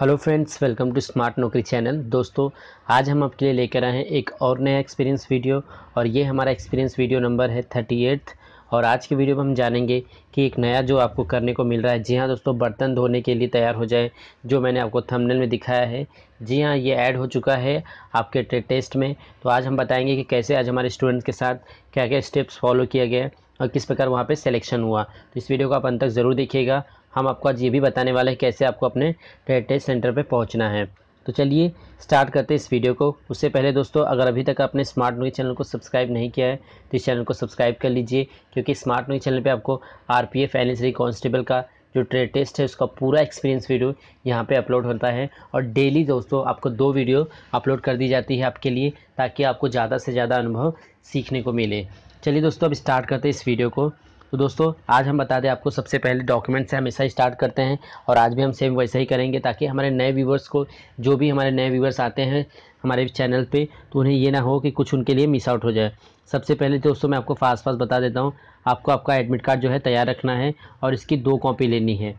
hello friends welcome to Smart Naukri channel दोस्तों आज हम आपके लिए लेकर आए हैं एक और नया एक्सपीरियंस वीडियो और ये हमारा एक्सपीरियंस वीडियो नंबर है थर्टी एट्थ और आज के वीडियो में हम जानेंगे कि एक नया जो आपको करने को मिल रहा है जी हाँ दोस्तों बर्तन धोने के लिए तैयार हो जाए जो मैंने आपको थंबनेल में दिखाया है जी हाँ ये ऐड हो चुका है आपके टेस्ट में तो आज हम बताएंगे कि कैसे आज हमारे स्टूडेंट्स के साथ क्या क्या स्टेप्स फॉलो किया गया और किस प्रकार वहाँ पे सिलेक्शन हुआ तो इस वीडियो को आप अंत तक ज़रूर देखिएगा हम आपको आज ये भी बताने वाले हैं कैसे आपको अपने ट्रेड टेस्ट सेंटर पर पहुँचना है तो चलिए स्टार्ट करते हैं इस वीडियो को उससे पहले दोस्तों अगर अभी तक आपने स्मार्ट नोई चैनल को सब्सक्राइब नहीं किया है तो इस चैनल को सब्सक्राइब कर लीजिए क्योंकि स्मार्ट नोई चैनल पर आपको R P F N constable का जो ट्रेड टेस्ट है उसका पूरा एक्सपीरियंस वीडियो यहाँ पे अपलोड होता है और डेली दोस्तों आपको दो वीडियो अपलोड कर दी जाती है आपके लिए ताकि आपको ज़्यादा से ज़्यादा अनुभव सीखने को मिले चलिए दोस्तों अब स्टार्ट करते हैं इस वीडियो को तो दोस्तों आज हम बता दें आपको सबसे पहले डॉक्यूमेंट से हमेशा स्टार्ट करते हैं और आज भी हम सेम वैसा ही करेंगे ताकि हमारे नए व्यूवर्स को जो भी हमारे नए व्यूवर्स आते हैं हमारे चैनल पे तो उन्हें ये ना हो कि कुछ उनके लिए मिस आउट हो जाए सबसे पहले दोस्तों मैं आपको फास्ट फास्ट बता देता हूँ आपको आपका एडमिट कार्ड जो है तैयार रखना है और इसकी दो कॉपी लेनी है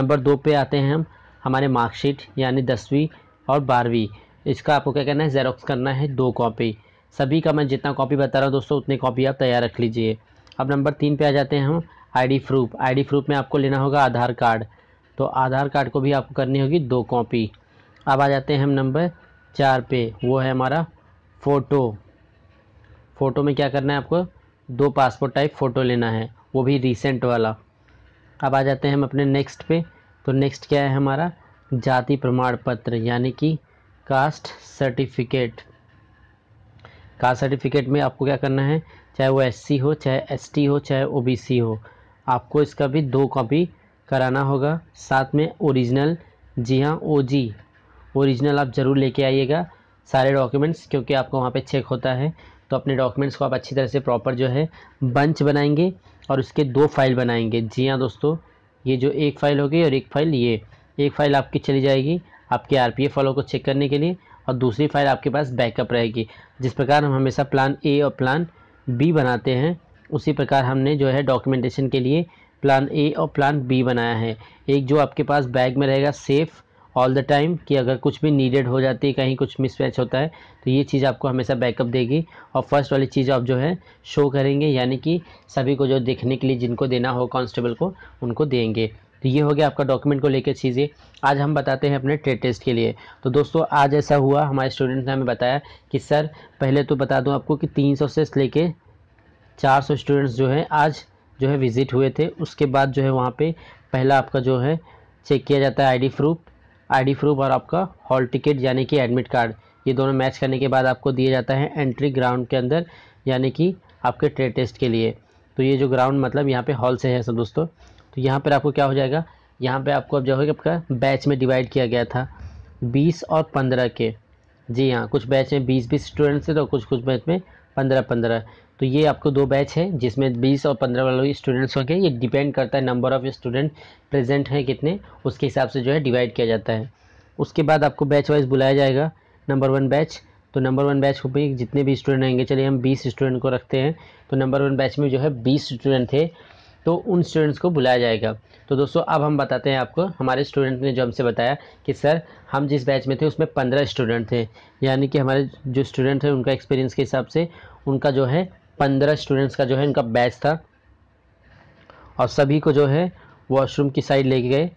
नंबर दो पर आते हैं हम हमारे मार्कशीट यानी दसवीं और बारहवीं इसका आपको क्या करना है जेरोक्स करना है दो कॉपी सभी का मैं जितना कॉपी बता रहा हूँ दोस्तों उतनी कॉपी आप तैयार रख लीजिए अब नंबर तीन पे आ जाते हैं हम आईडी प्रूफ आईडी प्रूफ में आपको लेना होगा आधार कार्ड तो आधार कार्ड को भी आपको करनी होगी दो कॉपी अब आ जाते हैं हम नंबर चार पे वो है हमारा फ़ोटो फ़ोटो में क्या करना है आपको दो पासपोर्ट टाइप फ़ोटो लेना है वो भी रिसेंट वाला अब आ जाते हैं हम अपने नेक्स्ट पे तो नेक्स्ट क्या है हमारा जाति प्रमाण पत्र यानी कि कास्ट सर्टिफिकेट कास्ट सर्टिफिकेट में आपको क्या करना है चाहे वो एससी हो चाहे एसटी हो चाहे ओबीसी हो आपको इसका भी दो कॉपी कराना होगा साथ में ओरिजिनल जी हाँ ओ जी ओरिजिनल आप ज़रूर लेके आइएगा सारे डॉक्यूमेंट्स क्योंकि आपको वहाँ पे चेक होता है तो अपने डॉक्यूमेंट्स को आप अच्छी तरह से प्रॉपर जो है बंच बनाएंगे और उसके दो फाइल बनाएंगे जी हाँ दोस्तों ये जो एक फ़ाइल होगी और एक फ़ाइल ये एक फ़ाइल आपकी चली जाएगी आपके आर पी एफ को चेक करने के लिए और दूसरी फाइल आपके पास बैकअप रहेगी जिस प्रकार हम हमेशा प्लान ए और प्लान बी बनाते हैं उसी प्रकार हमने जो है डॉक्यूमेंटेशन के लिए प्लान ए और प्लान बी बनाया है एक जो आपके पास बैग में रहेगा सेफ़ ऑल द टाइम कि अगर कुछ भी नीडेड हो जाती है कहीं कुछ मिसमैच होता है तो ये चीज़ आपको हमेशा बैकअप देगी और फर्स्ट वाली चीज़ आप जो है शो करेंगे यानी कि सभी को जो देखने के लिए जिनको देना हो कांस्टेबल को उनको देंगे तो ये हो गया आपका डॉक्यूमेंट को लेकर चीज़ें आज हम बताते हैं अपने ट्रेड टेस्ट के लिए तो दोस्तों आज ऐसा हुआ हमारे स्टूडेंट्स ने हमें बताया कि सर पहले तो बता दूँ आपको कि सौ से लेके सौ स्टूडेंट्स जो हैं आज जो है विज़िट हुए थे उसके बाद जो है वहाँ पर पहला आपका जो है चेक किया जाता है आई प्रूफ आईडी प्रूफ और आपका हॉल टिकट यानी कि एडमिट कार्ड ये दोनों मैच करने के बाद आपको दिया जाता है एंट्री ग्राउंड के अंदर यानी कि आपके ट्रेड टेस्ट के लिए तो ये जो ग्राउंड मतलब यहाँ पे हॉल से है सर दोस्तों तो यहाँ पर आपको क्या हो जाएगा यहाँ पर आपको अब जो है आपका बैच में डिवाइड किया गया था बीस और पंद्रह के जी हाँ कुछ बैच में बीस बीस स्टूडेंट्स थे तो कुछ कुछ बैच में पंद्रह पंद्रह तो ये आपको दो बैच है जिसमें बीस और पंद्रह वाले स्टूडेंट्स होंगे ये डिपेंड करता है नंबर ऑफ़ स्टूडेंट प्रेजेंट हैं कितने उसके हिसाब से जो है डिवाइड किया जाता है उसके बाद आपको बैच वाइज बुलाया जाएगा नंबर वन बैच तो नंबर वन बैच को भी जितने भी स्टूडेंट आएंगे चलिए हम बीस स्टूडेंट को रखते हैं तो नंबर वन बैच में जो है बीस स्टूडेंट थे तो उन स्टूडेंट्स को बुलाया जाएगा तो दोस्तों अब हम बताते हैं आपको हमारे स्टूडेंट ने जो हमसे बताया कि सर हम जिस बैच में थे उसमें पंद्रह स्टूडेंट थे यानी कि हमारे जो स्टूडेंट थे उनका एक्सपीरियंस के हिसाब से उनका जो है पंद्रह स्टूडेंट्स का जो है उनका बैच था और सभी को जो है वॉशरूम की साइड लेके गए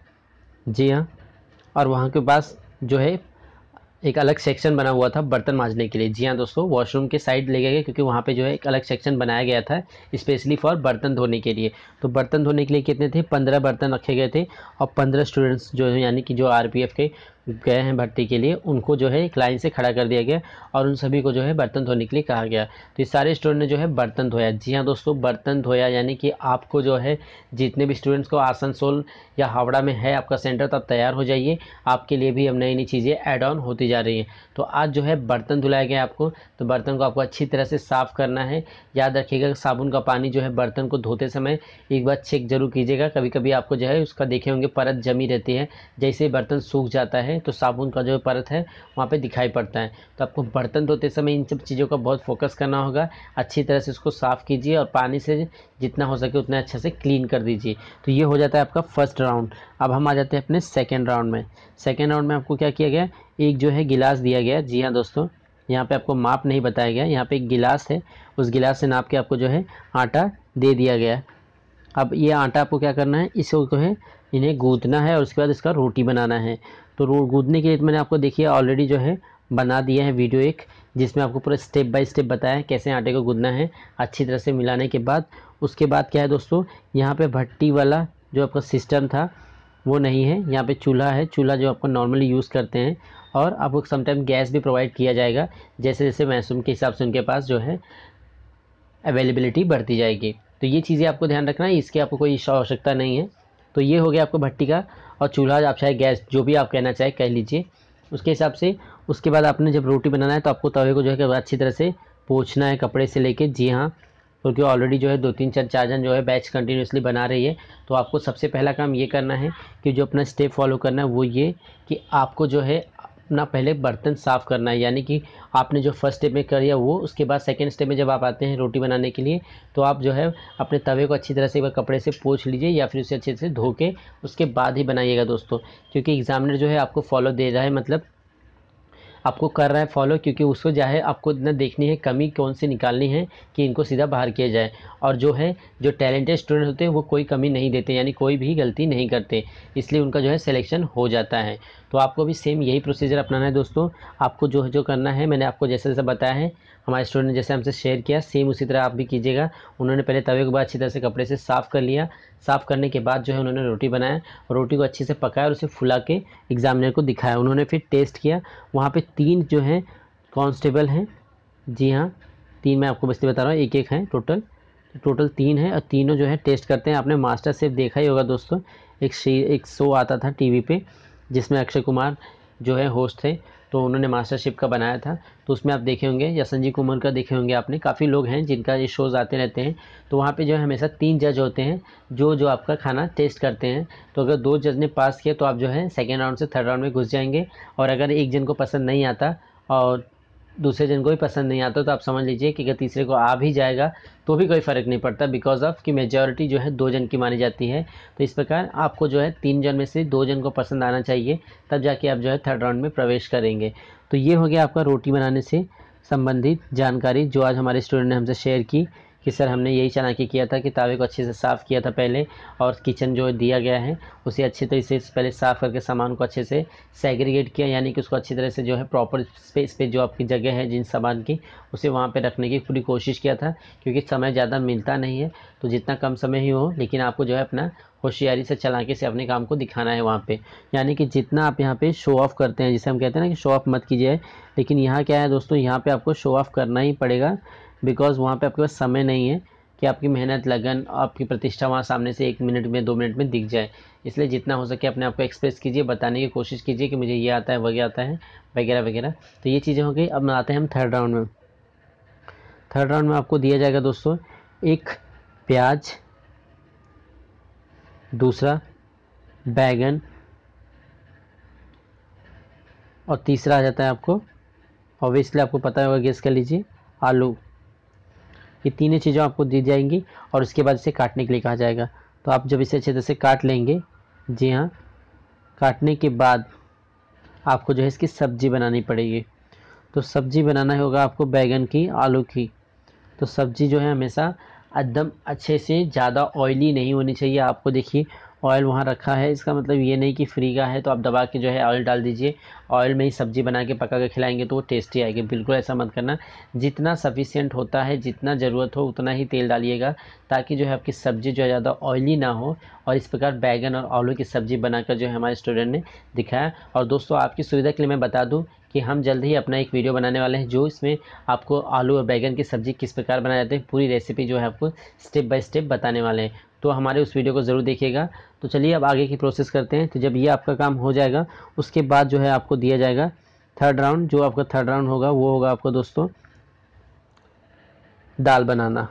जी हाँ और वहाँ के पास जो है एक अलग सेक्शन बना हुआ था बर्तन माँजने के लिए जी हाँ दोस्तों वॉशरूम के साइड ले गए क्योंकि वहाँ पे जो है एक अलग सेक्शन बनाया गया था स्पेशली फॉर बर्तन धोने के लिए तो बर्तन धोने के लिए कितने थे पंद्रह बर्तन रखे गए थे और पंद्रह स्टूडेंट्स जो है यानी कि जो आर के गए हैं भर्ती के लिए उनको जो है एक लाइन से खड़ा कर दिया गया और उन सभी को जो है बर्तन धोने के लिए कहा गया तो ये सारे स्टूडेंट ने जो है बर्तन धोया जी हाँ दोस्तों बर्तन धोया यानी कि आपको जो है जितने भी स्टूडेंट्स को आसनसोल या हावड़ा में है आपका सेंटर तो आप तैयार हो जाइए आपके लिए भी अब नई नई चीज़ें एड ऑन होती जा रही हैं तो आज जो है बर्तन धुलाया गया आपको तो बर्तन को आपको अच्छी तरह से साफ़ करना है याद रखिएगा साबुन का पानी जो है बर्तन को धोते समय एक बार चेक जरूर कीजिएगा कभी कभी आपको जो है उसका देखे होंगे परत जमी रहती है जैसे बर्तन सूख जाता है हैं तो साबुन का जो परत है वहाँ पे दिखाई पड़ता है तो आपको बर्तन धोते समय इन सब चीज़ों का बहुत फोकस करना होगा अच्छी तरह से इसको साफ़ कीजिए और पानी से जितना हो सके उतना अच्छे से क्लीन कर दीजिए तो ये हो जाता है आपका फर्स्ट राउंड अब हम आ जाते हैं अपने सेकेंड राउंड में सेकेंड राउंड में आपको क्या किया गया एक जो है गिलास दिया गया जी हाँ दोस्तों यहाँ पे आपको माप नहीं बताया गया यहाँ पे एक गिलास है उस गिलास से नाप के आपको जो है आटा दे दिया गया अब ये आटा आपको क्या करना है इसको जो है इन्हें गूँथना है और उसके बाद इसका रोटी बनाना है तो रोड कूदने के लिए तो मैंने आपको देखिए ऑलरेडी जो है बना दिया है वीडियो एक जिसमें आपको पूरा स्टेप बाय स्टेप बताया है कैसे आटे को गूंदना है अच्छी तरह से मिलाने के बाद उसके बाद क्या है दोस्तों यहाँ पे भट्टी वाला जो आपका सिस्टम था वो नहीं है यहाँ पे चूल्हा है चूल्हा जो आपको नॉर्मली यूज़ करते हैं और आपको समटाइम गैस भी प्रोवाइड किया जाएगा जैसे जैसे मैसूम के हिसाब से उनके पास जो है अवेलेबिलिटी बढ़ती जाएगी तो ये चीज़ें आपको ध्यान रखना है इसकी आपको कोई आवश्यकता नहीं है तो ये हो गया आपको भट्टी का और चूल्हा आप चाहे गैस जो भी आप कहना चाहे कह लीजिए उसके हिसाब से उसके बाद आपने जब रोटी बनाना है तो आपको तवे को जो है अच्छी तरह से पोछना है कपड़े से लेके जी हाँ क्योंकि ऑलरेडी जो है दो तीन चार चार जन जो है बैच कंटिन्यूसली बना रही है तो आपको सबसे पहला काम ये करना है कि जो अपना स्टेप फॉलो करना है वो ये कि आपको जो है अपना पहले बर्तन साफ़ करना है यानी कि आपने जो फर्स्ट स्टेप में कर लिया वो उसके बाद सेकेंड स्टेप में जब आप आते हैं रोटी बनाने के लिए तो आप जो है अपने तवे को अच्छी तरह से एक बार कपड़े से पोछ लीजिए या फिर उसे अच्छे से धो के उसके बाद ही बनाइएगा दोस्तों क्योंकि एग्ज़ामिनर जो है आपको फॉलो दे रहा है मतलब आपको कर रहा है फॉलो क्योंकि उसको जो है आपको इतना देखनी है कमी कौन सी निकालनी है कि इनको सीधा बाहर किया जाए और जो है जो टैलेंटेड स्टूडेंट होते हैं वो कोई कमी नहीं देते यानी कोई भी गलती नहीं करते इसलिए उनका जो है सिलेक्शन हो जाता है तो आपको भी सेम यही प्रोसीजर अपनाना है दोस्तों आपको जो जो करना है मैंने आपको जैसे जैसे बताया है हमारे स्टूडेंट जैसे हमसे शेयर किया सेम उसी तरह आप भी कीजिएगा उन्होंने पहले तवे को बाद अच्छी तरह से कपड़े से साफ़ कर लिया साफ़ करने के बाद जो है उन्होंने रोटी बनाया रोटी को अच्छे से पकाया और उसे फुला के एग्ज़ामिनर को दिखाया उन्होंने फिर टेस्ट किया वहाँ पर तीन जो हैं कॉन्स्टेबल हैं जी हाँ तीन मैं आपको बस्ती बता रहा हूँ एक एक हैं टोटल टोटल तीन है और तीनों जो है टेस्ट करते हैं आपने मास्टर सेफ देखा ही होगा दोस्तों एक एक शो आता था टीवी पे जिसमें अक्षय कुमार जो है होस्ट थे तो उन्होंने मास्टरशिप का बनाया था तो उसमें आप देखे होंगे या संजीव कुमार का देखे होंगे आपने काफ़ी लोग हैं जिनका ये शोज़ आते रहते हैं तो वहाँ पे जो है हमेशा तीन जज होते हैं जो जो आपका खाना टेस्ट करते हैं तो अगर दो जज ने पास किया तो आप जो है सेकेंड राउंड से थर्ड राउंड में घुस जाएंगे और अगर एक जन को पसंद नहीं आता और दूसरे जन को भी पसंद नहीं आता तो आप समझ लीजिए कि अगर तीसरे को आ भी जाएगा तो भी कोई फ़र्क नहीं पड़ता बिकॉज ऑफ कि मेजॉरिटी जो है दो जन की मानी जाती है तो इस प्रकार आपको जो है तीन जन में से दो जन को पसंद आना चाहिए तब जाके आप जो है थर्ड राउंड में प्रवेश करेंगे तो ये हो गया आपका रोटी बनाने से संबंधित जानकारी जो आज हमारे स्टूडेंट ने हमसे शेयर की कि सर हमने यही चाणक्य किया था कि तावे को अच्छे से साफ़ किया था पहले और किचन जो दिया गया है उसे अच्छे तरीके से पहले साफ़ करके सामान को अच्छे से सेग्रीगेट किया यानी कि उसको अच्छी तरह से जो है प्रॉपर स्पेस पे जो आपकी जगह है जिन सामान की उसे वहाँ पर रखने की पूरी कोशिश किया था क्योंकि समय ज़्यादा मिलता नहीं है तो जितना कम समय ही हो लेकिन आपको जो है अपना होशियारी से चलाके से अपने काम को दिखाना है वहाँ पे यानी कि जितना आप यहाँ पे शो ऑफ़ करते हैं जिसे हम कहते हैं ना कि शो ऑफ़ मत कीजिए लेकिन यहाँ क्या है दोस्तों यहाँ पे आपको शो ऑफ़ करना ही पड़ेगा बिकॉज़ वहाँ पे आपके पास समय नहीं है कि आपकी मेहनत लगन आपकी प्रतिष्ठा वहाँ सामने से एक मिनट में दो मिनट में दिख जाए इसलिए जितना हो सके अपने आप को एक्सप्रेस कीजिए बताने की कोशिश कीजिए कि मुझे ये आता है वगैरह आता है वगैरह वगैरह तो ये चीज़ें हो गई अब आते हैं हम थर्ड राउंड में थर्ड राउंड में आपको दिया जाएगा दोस्तों एक प्याज दूसरा बैगन और तीसरा आ जाता है आपको ऑब्वियसली आपको पता होगा गेस कर लीजिए आलू ये तीनों चीज़ें आपको दी जाएंगी और उसके बाद इसे काटने के लिए कहा जाएगा तो आप जब इसे अच्छे तरह से काट लेंगे जी हाँ काटने के बाद आपको जो है इसकी सब्ज़ी बनानी पड़ेगी तो सब्ज़ी बनाना होगा आपको बैगन की आलू की तो सब्ज़ी जो है हमेशा एकदम अच्छे से ज़्यादा ऑयली नहीं होनी चाहिए आपको देखिए ऑयल वहाँ रखा है इसका मतलब ये नहीं कि फ्री का है तो आप दबा के जो है ऑयल डाल दीजिए ऑयल में ही सब्ज़ी बना के पका के खिलाएंगे तो वो टेस्टी आएगी बिल्कुल ऐसा मत करना जितना सफिशियंट होता है जितना ज़रूरत हो उतना ही तेल डालिएगा ताकि जो है आपकी सब्ज़ी जो है ज़्यादा ऑयली ना हो और इस प्रकार बैगन और आलू की सब्ज़ी बनाकर जो है हमारे स्टूडेंट ने दिखाया और दोस्तों आपकी सुविधा के लिए मैं बता दूँ कि हम जल्द ही अपना एक वीडियो बनाने वाले हैं जो इसमें आपको आलू और बैगन की सब्ज़ी किस प्रकार बनाए जाते हैं पूरी रेसिपी जो है आपको स्टेप बाय स्टेप बताने वाले हैं तो हमारे उस वीडियो को ज़रूर देखिएगा तो चलिए अब आगे की प्रोसेस करते हैं तो जब ये आपका काम हो जाएगा उसके बाद जो है आपको दिया जाएगा थर्ड राउंड जो आपका थर्ड राउंड होगा वो होगा आपको दोस्तों दाल बनाना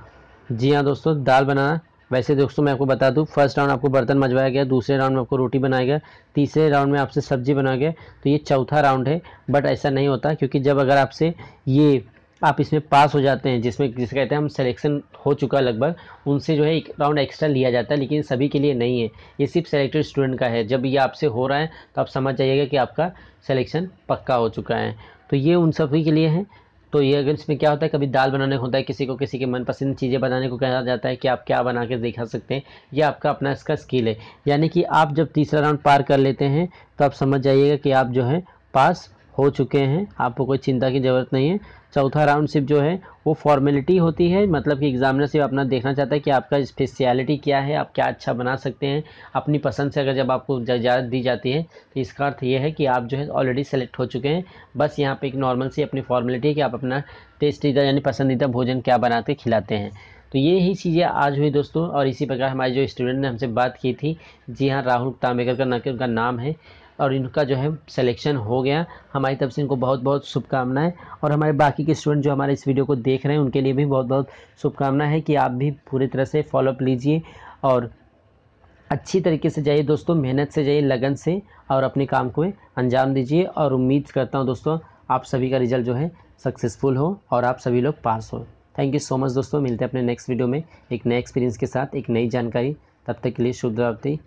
जी हाँ दोस्तों दाल बनाना वैसे दोस्तों मैं आपको बता दूँ फर्स्ट राउंड आपको बर्तन मजवाया गया दूसरे राउंड में आपको रोटी बनाया गया तीसरे राउंड में आपसे सब्जी बनाया गया तो ये चौथा राउंड है बट ऐसा नहीं होता क्योंकि जब अगर आपसे ये आप इसमें पास हो जाते हैं जिसमें जिसे कहते हैं हम सिलेक्शन हो चुका लगभग उनसे जो है एक राउंड एक्स्ट्रा लिया जाता है लेकिन सभी के लिए नहीं है ये सिर्फ सेलेक्टेड स्टूडेंट का है जब ये आपसे हो रहा है तो आप समझ जाइएगा कि आपका सिलेक्शन पक्का हो चुका है तो ये उन सभी के लिए है तो ये अगर इसमें क्या होता है कभी दाल बनाने होता है किसी को किसी के मनपसंद चीज़ें बनाने को कहा जाता है कि आप क्या बना के दिखा सकते हैं ये आपका अपना इसका स्किल है यानी कि आप जब तीसरा राउंड पार कर लेते हैं तो आप समझ जाइएगा कि आप जो है पास हो चुके हैं आपको कोई चिंता की ज़रूरत नहीं है चौथा राउंड सिर्फ जो है वो फॉर्मेलिटी होती है मतलब कि एग्जामिनर सिर्फ अपना देखना चाहता है कि आपका स्पेशलिटी क्या है आप क्या अच्छा बना सकते हैं अपनी पसंद से अगर जब आपको इजाज़त दी जाती है तो इसका अर्थ ये है कि आप जो है ऑलरेडी सेलेक्ट हो चुके हैं बस यहाँ पर एक नॉर्मल सी अपनी फॉर्मेलिटी है कि आप अपना टेस्टीदा यानी पसंदीदा भोजन क्या बना के खिलाते हैं तो ये ही चीज़ें आज हुई दोस्तों और इसी प्रकार हमारे जो स्टूडेंट ने हमसे बात की थी जी हाँ राहुल तांबेकर का, का नाम है और इनका जो है सिलेक्शन हो गया हमारी तरफ से इनको बहुत बहुत शुभकामनाएं और हमारे बाकी के स्टूडेंट जो हमारे इस वीडियो को देख रहे हैं उनके लिए भी बहुत बहुत शुभकामनाएं है कि आप भी पूरी तरह से फॉलोअप लीजिए और अच्छी तरीके से जाइए दोस्तों मेहनत से जाइए लगन से और अपने काम को अंजाम दीजिए और उम्मीद करता हूँ दोस्तों आप सभी का रिजल्ट जो है सक्सेसफुल हो और आप सभी लोग पास हो थैंक यू सो मच दोस्तों मिलते हैं अपने नेक्स्ट वीडियो में एक नए एक्सपीरियंस के साथ एक नई जानकारी तब तक के लिए शुभ रात्रि